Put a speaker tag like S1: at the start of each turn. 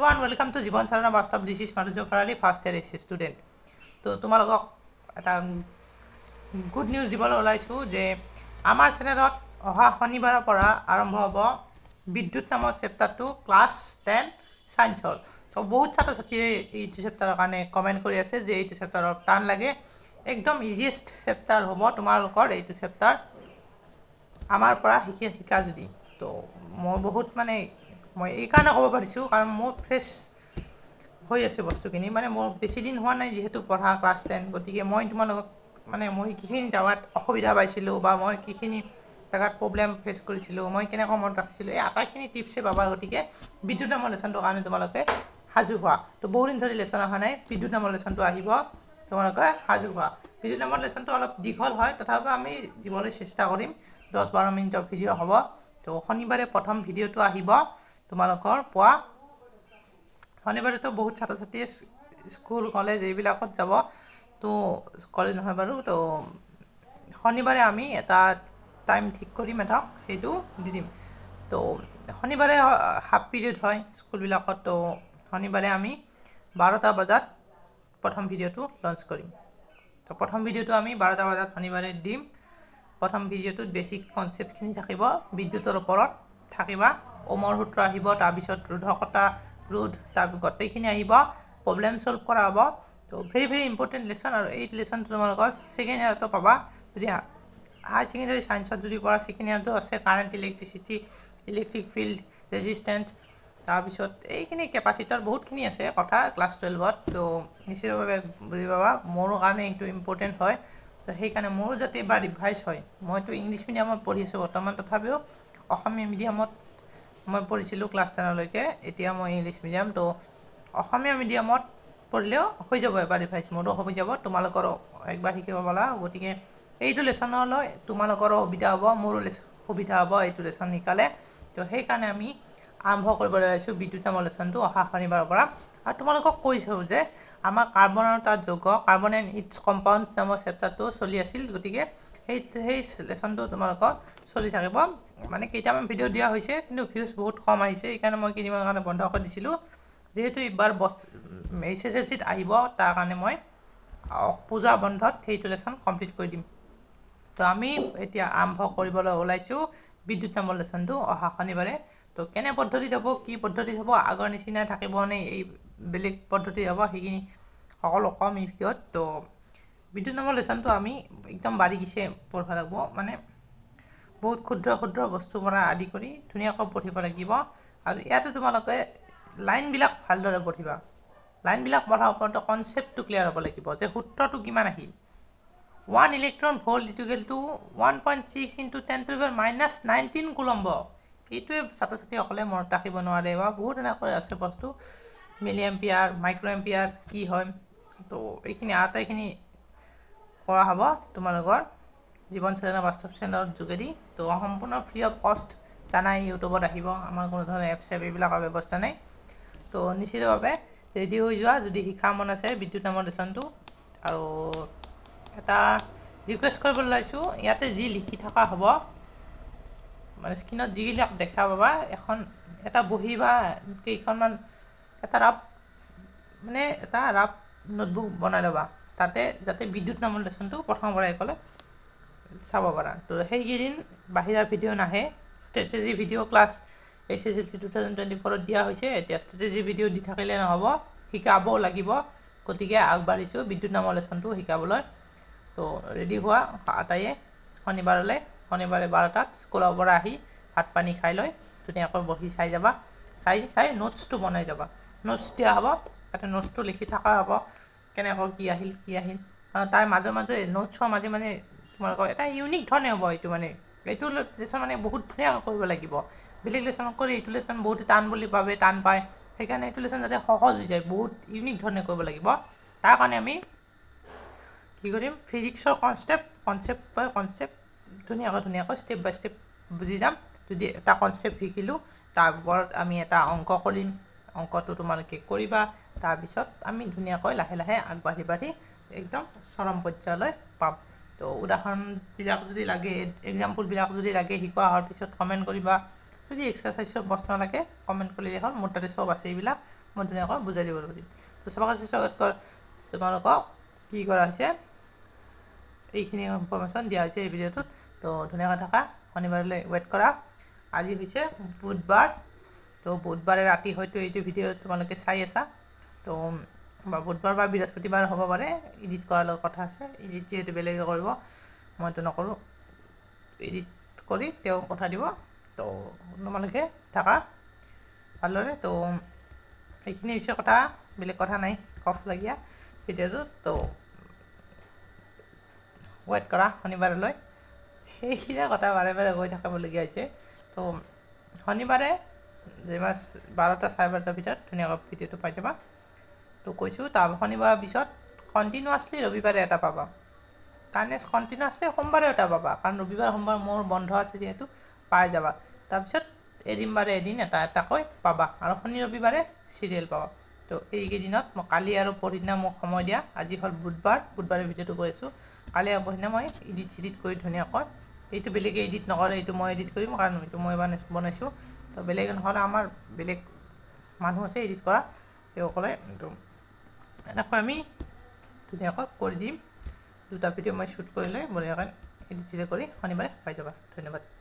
S1: Everyone welcome to জীবন চালনা বাস্তব this is মানুষ খরালি ফার্স্ট ইয়ার এসি স্টুডেন্ট তো তোমালোকক এটা গুড নিউজ দিবলৈ ওলাইছোঁ যে আমাৰ চেনেলত অহা শনিবাৰৰ পৰা আৰম্ভ হ'ব বিদ্যুৎ নামৰ চেপ্টাৰটো ক্লাছ টেন চায়েন্সৰ তো বহুত ছাত্ৰ ছাত্ৰীয়ে এইটো চেপ্টাৰৰ কাৰণে কমেণ্ট কৰি আছে যে এইটো চেপ্টাৰত টান লাগে একদম ইজিয়েষ্ট চেপ্টাৰ হ'ব তোমালোকৰ এইটো চেপ্টাৰ আমাৰ পৰা শিকি শিকা যদি তো মই বহুত মানে মই এইকাৰণে ক'ব পাৰিছোঁ কাৰণ মোৰ ফ্ৰেছ হৈ আছে বস্তুখিনি মানে মোৰ বেছি দিন হোৱা নাই যিহেতু পঢ়া ক্লাছ টেন গতিকে মই তোমালোকক মানে মই কিখিনি জেগাত অসুবিধা পাইছিলোঁ বা মই কিখিনি জেগাত প্ৰব্লেম ফেচ কৰিছিলোঁ মই কেনেকৈ মনত ৰাখিছিলোঁ এই আটাইখিনি টিপছে পাবা গতিকে বিদ্যুৎ নামৰ লেচনটোৰ কাৰণে তোমালোকে সাজু হোৱা তো বহুদিন ধৰি লেচন অহা নাই বিদ্যুৎ নামৰ লেচনটো আহিব তোমালোকে সাজু হোৱা বিদ্যুৎ নামৰ লেশ্যনটো অলপ দীঘল হয় তথাপিও আমি দিবলৈ চেষ্টা কৰিম দহ বাৰ মিনিটৰ ভিডিঅ' হ'ব তো শনিবাৰে প্ৰথম ভিডিঅ'টো আহিব তোমালোকৰ পোৱা শনিবাৰেতো বহুত ছাত্ৰ ছাত্ৰীয়ে স্কুল কলেজ এইবিলাকত যাব তো কলেজ নহয় বাৰু তো শনিবাৰে আমি এটা টাইম ঠিক কৰিম এটা সেইটো দি দিম তো শনিবাৰে হাফ পিৰিয়ড হয় স্কুলবিলাকত তো শনিবাৰে আমি বাৰটা বজাত প্ৰথম ভিডিঅ'টো লঞ্চ কৰিম তো প্ৰথম ভিডিঅ'টো আমি বাৰটা বজাত শনিবাৰে দিম প্ৰথম ভিডিঅ'টোত বেছিক কনচেপ্টখিনি থাকিব বিদ্যুতৰ ওপৰত থাকিবা ওমৰ সূত্ৰ আহিব তাৰপিছত ৰোধকতা ৰোধ তাৰ গোটেইখিনি আহিব প্ৰব্লেম চল্ভ কৰা হ'ব তো ভেৰি ভেৰি ইম্পৰ্টেণ্ট লেচন আৰু এই লেচনটো তোমালোকৰ ছেকেণ্ড ইয়াৰতো পাবা যদি হায়াৰ ছেকেণ্ডেৰী ছায়েন্সত যদি পৰা ছেকেণ্ড ইয়াৰটো আছে current electricity electric field resistance তাৰপিছত এইখিনি কেপাচিটৰ বহুতখিনি আছে কথা ক্লাছ টুৱেলভত তো নিশ্চিতভাৱে বুজি পাবা মোৰ কাৰণে এইটো ইম্পৰ্টেণ্ট হয় তো সেইকাৰণে মোৰো যাতে এবাৰ ৰিভাইজ হয় মইতো ইংলিছ মিডিয়ামত পঢ়ি আছোঁ বৰ্তমান তথাপিও অসমীয়া মিডিয়ামত মই পঢ়িছিলোঁ ক্লাছ টেনলৈকে এতিয়া মই ইংলিছ মিডিয়াম তো অসমীয়া মিডিয়ামত পঢ়িলেও হৈ যাব এবাৰ ৰিভাইজ মোৰো হৈ যাব তোমালোকৰো একবাৰ শিকিব পালা গতিকে এইটো লেচনলৈ তোমালোকৰো সুবিধা হ'ব মোৰো সুবিধা হ'ব এইটো লেচন শিকালে তো সেইকাৰণে আমি আৰম্ভ কৰিবলৈ ওলাইছোঁ বিদ্যুৎ নাম আলোচনটো অহা শনিবাৰৰ পৰা আৰু তোমালোকক কৈছোঁ যে আমাৰ কাৰ্বন আৰু তাৰ যোগ কাৰ্বন এণ্ড ইটছ কম্পাউণ্ড নামৰ চেপ্টাৰটো চলি আছিল গতিকে সেই সেই লেচনটো তোমালোকৰ চলি থাকিব মানে কেইটামান ভিডিঅ' দিয়া হৈছে কিন্তু ভিউজ বহুত কম আহিছে সেইকাৰণে মই কিনিবৰ কাৰণে বন্ধ কৰি দিছিলোঁ যিহেতু এইবাৰ বস এইচ এছ এল চিত আহিব তাৰ কাৰণে মই পূজা বন্ধত সেইটো লেচন কমপ্লিট কৰি দিম তো আমি এতিয়া আৰম্ভ কৰিবলৈ ওলাইছোঁ বিদ্যুৎ নামৰ লেচনটো অহা শনিবাৰে তো কেনে পদ্ধতিত হ'ব কি পদ্ধতিত হ'ব আগৰ নিচিনাই থাকিব নে এই বেলেগ পদ্ধতি হ'ব সেইখিনি সকলো কম এই ভিডিঅ'ত তো বিদ্যুৎ নামৰ লেচনটো আমি একদম বাৰিকিছে পঢ়িব লাগিব মানে বহুত ক্ষুদ্ৰ ক্ষুদ্ৰ বস্তুৰ পৰা আদি কৰি ধুনীয়াকৈ পঢ়িব লাগিব আৰু ইয়াতে তোমালোকে লাইনবিলাক ভালদৰে পঢ়িবা লাইনবিলাক পঢ়াৰ ওপৰত কনচেপ্টটো ক্লিয়াৰ হ'ব লাগিব যে সূত্ৰটো কিমান আহিল 1 electron volt is equal to 1.6 into 10 to the power minus 19 coulomb. It is a very important thing to do. It is a very important milliampere, microampere, key. So, this is the first thing to do. জীবন চলনা বাস্তব চেনৰ যোগেদি তো সম্পূৰ্ণ free of কষ্ট জানাই ইউটিউবত আহিব আমাৰ কোনো ধৰণৰ এপ চেপ এইবিলাকৰ ব্যৱস্থা নাই তো নিশ্চিতভাৱে ৰেডি হৈ যোৱা যদি শিক্ষা মন আছে বিদ্যুৎ নামৰ লেচনটো আৰু এটা ৰিকুৱেষ্ট কৰিবলৈ লৈছোঁ ইয়াতে যি লিখি থকা হ'ব মানে স্ক্ৰীনত যিবিলাক দেখা পাবা এখন এটা বহী বা কেইখনমান এটা ৰাফ মানে এটা ৰাফ নোটবুক বনাই ল'বা তাতে যাতে বিদ্যুৎ নামৰ লেচনটো প্ৰথমৰ পৰাই ক'লে চাব পাৰা তো সেইকেইদিন বাহিৰা ভিডিঅ' নাহে strategy video' class H S L C two thousand twenty ফ'ৰত দিয়া হৈছে এতিয়া ষ্ট্ৰেটেজি ভিডিঅ' দি থাকিলে নহ'ব শিকাবও লাগিব গতিকে আগবাঢ়িছোঁ বিদ্যুৎ নামৰ লেচনটো শিকাবলৈ তো রেডি হওয়া আটাইয়ে শনিবারলে শনিবারে বারোটাত স্কুলের পর আহি ভাত পানি খাই লুনিয়াক বহি চাই যাবা চাই চাই নোটসটো বনাই যাবা নোটস দিয়া হব তাতে নোটসটো লিখি থাকা হব কেন কি আহিল কি আহিল তার মাঝে মাঝে নোটসর মাঝে মাঝে তোমার এটা ইউনিক ধরনের হব এই মানে এইটো লেশন মানে বহুত ধুনীয়াকৈ কৰিব লাগিব বেলেগ লেশনক কৰি এইটো লেশ্যন বহুতে টান বুলি ভাবে টান পায় সেইকাৰণে এইটো লেশ্যন যাতে সহজ হৈ যায় বহুত ইউনিক ধৰণে কৰিব লাগিব তাৰ কাৰণে আমি কি কৰিম ফিজিক্সৰ কনচেপ্ট কনচেপ্ট বাই কনচেপ্ট ধুনীয়াকৈ ধুনীয়াকৈ ষ্টেপ বাই ষ্টেপ বুজি যাম যদি এটা কনচেপ্ট শিকিলোঁ তাৰ ওপৰত আমি এটা অংক কৰিম অংকটো তোমালোকে কৰিবা তাৰপিছত আমি ধুনীয়াকৈ লাহে লাহে আগবাঢ়ি বাঢ়ি একদম চৰম পৰ্যায়লৈ পাম তো উদাহৰণবিলাক যদি লাগে এক্সাম্পলবিলাক যদি লাগে শিকোৱা হোৱাৰ পিছত কমেণ্ট কৰিবা যদি এক্সাৰচাইজৰ প্ৰশ্ন লাগে কমেণ্ট কৰিলে হ'ল মোৰ তাতে চব আছে এইবিলাক মই ধুনীয়াকৈ বুজাই দিব পাৰিম তো চবকে তোমালোকক কি কৰা হৈছে এইখিনি ইনফৰ্মেশ্যন দিয়া হৈছে এই ভিডিঅ'টোত তো ধুনীয়াকৈ থকা শনিবাৰলৈ ৱেইট কৰা আজি হৈছে বুধবাৰ তো বুধবাৰে ৰাতি হয়তো এইটো ভিডিঅ' তোমালোকে চাই আছা তো বা বুধবাৰ বা বৃহস্পতিবাৰ হ'ব পাৰে ইডিট কৰাৰ লগত কথা আছে ইডিট যিহেতু বেলেগে কৰিব মইতো নকৰোঁ ইডিট কৰি তেওঁ কথা দিব তো তোমালোকে থাকা ভালদৰে তো এইখিনি হৈছে কথা বেলেগ কথা নাই কফ লাগিয়া ভিডিঅ'টোত তো ৱেইট কৰা শনিবাৰলৈ সেইখিনি কথা বাৰে বাৰে কৈ থাকিবলগীয়া হৈছে তো শনিবাৰে যিমান বাৰটা চাৰে বাৰটাৰ ভিতৰত ধুনীয়াকৈ ভিডিঅ'টো পাই যাবা তো কৈছোঁ তাৰ শনিবাৰৰ পিছত কণ্টিনিউৱাছলি ৰবিবাৰে এটা পাবা তাৰ নেক্সট কণ্টিনিউৱাছলি সোমবাৰেও এটা পাবা কাৰণ ৰবিবাৰ সোমবাৰ মোৰ বন্ধ আছে যিহেতু পাই যাবা তাৰপিছত এদিন বাৰে এদিন এটা এটাকৈ পাবা আৰু শনি ৰবিবাৰে চিৰিয়েল পাবা তো এইকেইদিনত মই কালি আৰু পৰহিদিনা মোক সময় দিয়া আজি হ'ল বুধবাৰ বুধবাৰে ভিডিঅ'টো গৈ আছোঁ কালি আৰু পৰহিদিনা মই ইডিট চিডিট কৰি ধুনীয়াকৈ এইটো বেলেগে এডিট নকৰে এইটো মই এডিট কৰিম কাৰণ এইটো মই এবাৰ বনাইছোঁ তো বেলেগ নহ'লে আমাৰ বেলেগ মানুহ আছে এডিট কৰা তেওঁসকলে এইটো এনেকৈ আমি ধুনীয়াকৈ কৰি দিম দুটা ভিডিঅ' মই শ্বুট কৰি লৈ বনীয়াকৈ এডিট চিডিট কৰি শনিবাৰে পাই যাবা ধন্যবাদ